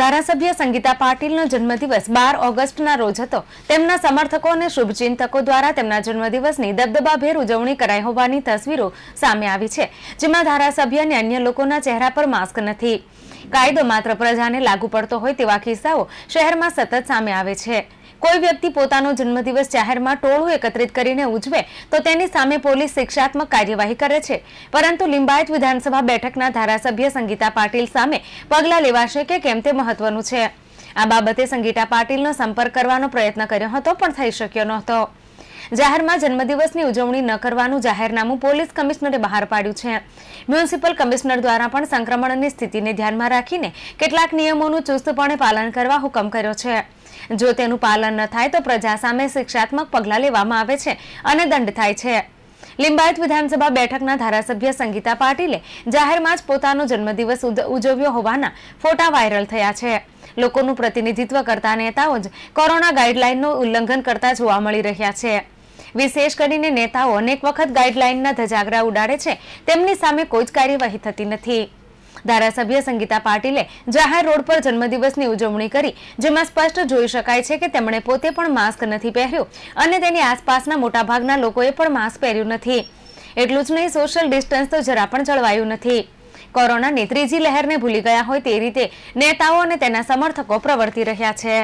ધારાસભ્ય સંગીતા પાટીલનો જન્મદિવસ બાર ઓગસ્ટના રોજ હતો તેમના સમર્થકો અને શુભચિંતકો દ્વારા તેમના જન્મદિવસની દબદબાભેર ઉજવણી કરાઈ હોવાની તસવીરો સામે આવી છે જેમાં ધારાસભ્ય અને અન્ય લોકોના ચહેરા પર માસ્ક નથી કાયદો માત્ર પ્રજાને લાગુ પડતો હોય તેવા કિસ્સાઓ શહેરમાં સતત સામે આવે છે કોઈ વ્યક્તિ પોતાનો જન્મદિવસ જાહેરમાં ટોળું એકત્રિત કરીને ઉજવે તો તેની સામે પોલીસ શિક્ષાત્મક કાર્યવાહી કરે છે પરંતુ લિંબાયત વિધાનસભા બેઠકના ધારાસભ્ય સંગીતા પાટીલ સામે પગલાં લેવાશે કે કેમ તે મહત્વનું છે આ બાબતે સંગીતા પાટીલનો સંપર્ક કરવાનો પ્રયત્ન કર્યો હતો પણ થઈ શક્યો નહોતો જાહેરમાં જન્મદિવસની ઉજવણી ન કરવાનું જાહેરનામું પોલીસ કમિશનરે બહાર પાડ્યું છે મ્યુનિસિપલ કમિશનર દ્વારા પણ સંક્રમણની સ્થિતિને ધ્યાનમાં રાખીને કેટલાક નિયમોનું ચુસ્તપણે પાલન કરવા હુકમ કર્યો છે જો તેનું પાલન ન થાય તો પ્રજા સામે શિક્ષાત્મક પગલાં લેવામાં આવે છે અને દંડ થાય છે લિંબાયત વિધાનસભા બેઠકના ધારાસભ્ય સંગીતા પાટીલે જાહેરમાં જ પોતાનો જન્મદિવસ ઉજવ્યો હોવાના ફોટા વાયરલ થયા છે લોકોનું પ્રતિનિધિત્વ કરતા નેતાઓ જ કોરોના ગાઈડલાઈનનું ઉલ્લંઘન કરતા જોવા મળી રહ્યા છે વિશેષ કરીને નેતાઓ અનેક વખત ગાઈડલાઇનના ધજાગરા ઉડાડે છે તેમની સામે કોઈ જ કાર્યવાહી થતી નથી ધારાસભ્ય સંગીતા પાટીલે જાહેર રોડ પર જન્મદિવસની ઉજવણી કરી જેમાં સ્પષ્ટ જોઈ શકાય છે કે તેમણે પોતે પણ માસ્ક નથી પહેર્યું અને તેની આસપાસના મોટાભાગના લોકોએ પણ માસ્ક પહેર્યું નથી એટલું જ નહીં સોશિયલ ડિસ્ટન્સ તો જરા પણ જળવાયું નથી કોરોનાની ત્રીજી લહેરને ભૂલી ગયા હોય તે રીતે નેતાઓ અને તેના સમર્થકો પ્રવર્તી રહ્યા છે